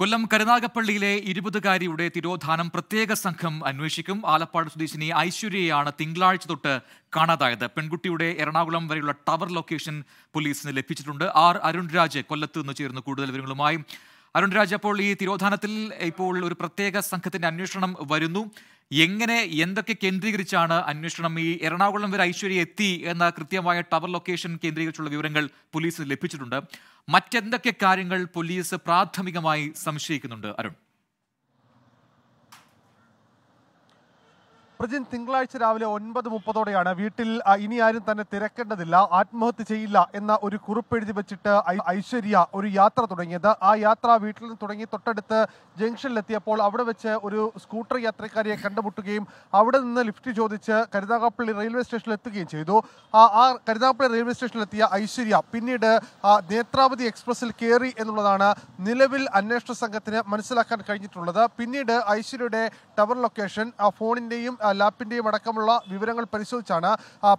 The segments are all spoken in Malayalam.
കൊല്ലം കരുനാഗപ്പള്ളിയിലെ ഇരുപതുകാരിയുടെ തിരോധാനം പ്രത്യേക സംഘം അന്വേഷിക്കും ആലപ്പാട് സ്വദേശിനി ഐശ്വര്യയാണ് തിങ്കളാഴ്ച തൊട്ട് കാണാതായത് പെൺകുട്ടിയുടെ എറണാകുളം വരെയുള്ള ടവർ ലൊക്കേഷൻ പോലീസിന് ലഭിച്ചിട്ടുണ്ട് ആർ അരുൺരാജ് കൊല്ലത്ത് നിന്ന് ചേർന്ന് കൂടുതൽ വിവരങ്ങളുമായി അരുൺ രാജ് അപ്പോൾ ഈ തിരോധാനത്തിൽ ഇപ്പോൾ ഒരു പ്രത്യേക സംഘത്തിന്റെ അന്വേഷണം വരുന്നു എങ്ങനെ എന്തൊക്കെ കേന്ദ്രീകരിച്ചാണ് അന്വേഷണം ഈ എറണാകുളം വരെ ഐശ്വര്യ എത്തി എന്ന കൃത്യമായ ടവർ ലൊക്കേഷൻ കേന്ദ്രീകരിച്ചുള്ള വിവരങ്ങൾ പോലീസിന് ലഭിച്ചിട്ടുണ്ട് മറ്റെന്തൊക്കെ കാര്യങ്ങൾ പോലീസ് പ്രാഥമികമായി സംശയിക്കുന്നുണ്ട് അരുൺ പ്രജിൻ തിങ്കളാഴ്ച രാവിലെ ഒൻപത് മുപ്പതോടെയാണ് വീട്ടിൽ ഇനി ആരും തന്നെ തിരക്കേണ്ടതില്ല ആത്മഹത്യ ചെയ്യില്ല എന്ന ഒരു കുറിപ്പ് എഴുതി വെച്ചിട്ട് ഐശ്വര്യ ഒരു യാത്ര തുടങ്ങിയത് ആ യാത്ര വീട്ടിൽ നിന്ന് തുടങ്ങി തൊട്ടടുത്ത് ജംഗ്ഷനിലെത്തിയപ്പോൾ അവിടെ വെച്ച് ഒരു സ്കൂട്ടർ യാത്രക്കാരിയെ കണ്ടുമുട്ടുകയും അവിടെ നിന്ന് ലിഫ്റ്റ് ചോദിച്ച് കരുനാഗപ്പള്ളി റെയിൽവേ സ്റ്റേഷനിൽ എത്തുകയും ചെയ്തു ആ കരുതാപ്പള്ളി റെയിൽവേ സ്റ്റേഷനിലെത്തിയ ഐശ്വര്യ പിന്നീട് നേത്രാവതി എക്സ്പ്രസിൽ കയറി എന്നുള്ളതാണ് നിലവിൽ അന്വേഷണ സംഘത്തിന് മനസ്സിലാക്കാൻ കഴിഞ്ഞിട്ടുള്ളത് പിന്നീട് ഐശ്വര്യയുടെ ടവർ ലൊക്കേഷൻ ആ ഫോണിൻ്റെയും ലാപ്പിൻ്റെയും അടക്കമുള്ള വിവരങ്ങൾ പരിശോധിച്ചാണ്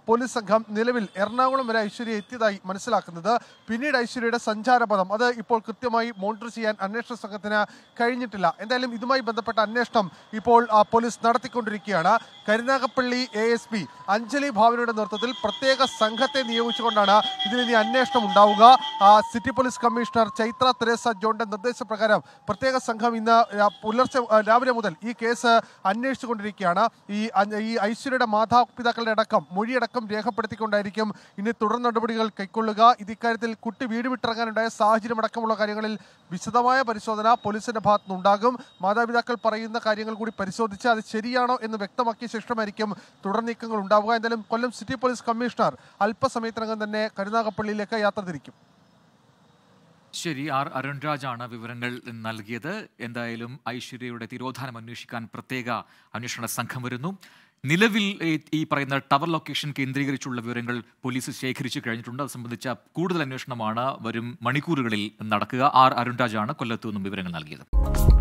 പോലീസ് സംഘം നിലവിൽ എറണാകുളം വരെ ഐശ്വര്യ എത്തിയതായി മനസ്സിലാക്കുന്നത് പിന്നീട് ഐശ്വര്യയുടെ സഞ്ചാരപഥം അത് ഇപ്പോൾ കൃത്യമായി മോണിറ്റർ ചെയ്യാൻ അന്വേഷണ സംഘത്തിന് കഴിഞ്ഞിട്ടില്ല എന്തായാലും ഇതുമായി ബന്ധപ്പെട്ട അന്വേഷണം ഇപ്പോൾ പോലീസ് നടത്തിക്കൊണ്ടിരിക്കുകയാണ് Karunagappally A S P Anjali ഭാവനയുടെ നേതൃത്വത്തിൽ പ്രത്യേക സംഘത്തെ നിയോഗിച്ചുകൊണ്ടാണ് ഇതിലിനി അന്വേഷണം ഉണ്ടാവുക city police commissioner Chaithra Theresa ജോണിന്റെ നിർദ്ദേശപ്രകാരം പ്രത്യേക സംഘം ഇന്ന് പുലർച്ചെ രാവിലെ മുതൽ ഈ കേസ് അന്വേഷിച്ചുകൊണ്ടിരിക്കുകയാണ് ഈ ഈ ഐശ്വര്യയുടെ മാതാപിതാക്കളുടെ അടക്കം മൊഴിയടക്കം രേഖപ്പെടുത്തിക്കൊണ്ടായിരിക്കും ഇനി തുടർ നടപടികൾ കൈക്കൊള്ളുക ഇത് ഇക്കാര്യത്തിൽ കുട്ടി വീട് വിട്ടിറങ്ങാനുണ്ടായ സാഹചര്യം അടക്കമുള്ള കാര്യങ്ങളിൽ വിശദമായ പരിശോധന പോലീസിന്റെ ഭാഗത്തു നിന്നുണ്ടാകും മാതാപിതാക്കൾ പറയുന്ന കാര്യങ്ങൾ കൂടി പരിശോധിച്ച് അത് ശരിയാണോ എന്ന് വ്യക്തമാക്കിയ ശേഷമായിരിക്കും തുടർ നീക്കങ്ങൾ ഉണ്ടാവുക എന്തായാലും കൊല്ലം സിറ്റി പോലീസ് കമ്മീഷണർ അല്പസമയത്തിനകം തന്നെ കരുനാഗപ്പള്ളിയിലേക്ക് യാത്ര തിരിക്കും ശരി ആർ അരുൺരാജ് ആണ് വിവരങ്ങൾ നൽകിയത് എന്തായാലും ഐശ്വര്യയുടെ തിരോധാനം അന്വേഷിക്കാൻ പ്രത്യേക അന്വേഷണ സംഘം വരുന്നു നിലവിൽ ഈ പറയുന്ന ടവർ ലൊക്കേഷൻ കേന്ദ്രീകരിച്ചുള്ള വിവരങ്ങൾ പോലീസ് ശേഖരിച്ചു കഴിഞ്ഞിട്ടുണ്ട് അത് സംബന്ധിച്ച കൂടുതൽ അന്വേഷണമാണ് വരും മണിക്കൂറുകളിൽ നടക്കുക ആർ ആണ് കൊല്ലത്തു നിന്നും വിവരങ്ങൾ നൽകിയത്